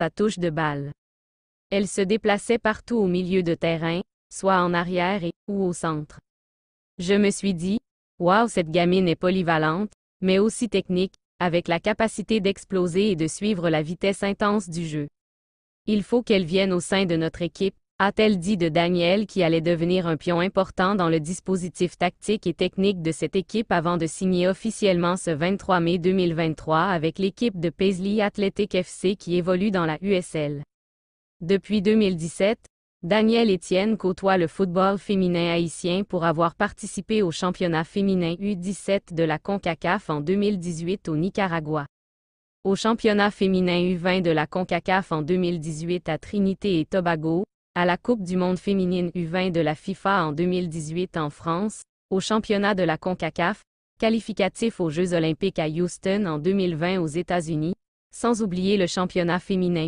sa touche de balle. Elle se déplaçait partout au milieu de terrain, soit en arrière et ou au centre. Je me suis dit, waouh, cette gamine est polyvalente, mais aussi technique, avec la capacité d'exploser et de suivre la vitesse intense du jeu. Il faut qu'elle vienne au sein de notre équipe, a-t-elle dit de Daniel qui allait devenir un pion important dans le dispositif tactique et technique de cette équipe avant de signer officiellement ce 23 mai 2023 avec l'équipe de Paisley Athletic FC qui évolue dans la USL. Depuis 2017, Daniel Etienne côtoie le football féminin haïtien pour avoir participé au championnat féminin U17 de la CONCACAF en 2018 au Nicaragua. Au championnat féminin U20 de la CONCACAF en 2018 à Trinité et Tobago, à la Coupe du monde féminine U20 de la FIFA en 2018 en France, au championnat de la CONCACAF, qualificatif aux Jeux olympiques à Houston en 2020 aux États-Unis, sans oublier le championnat féminin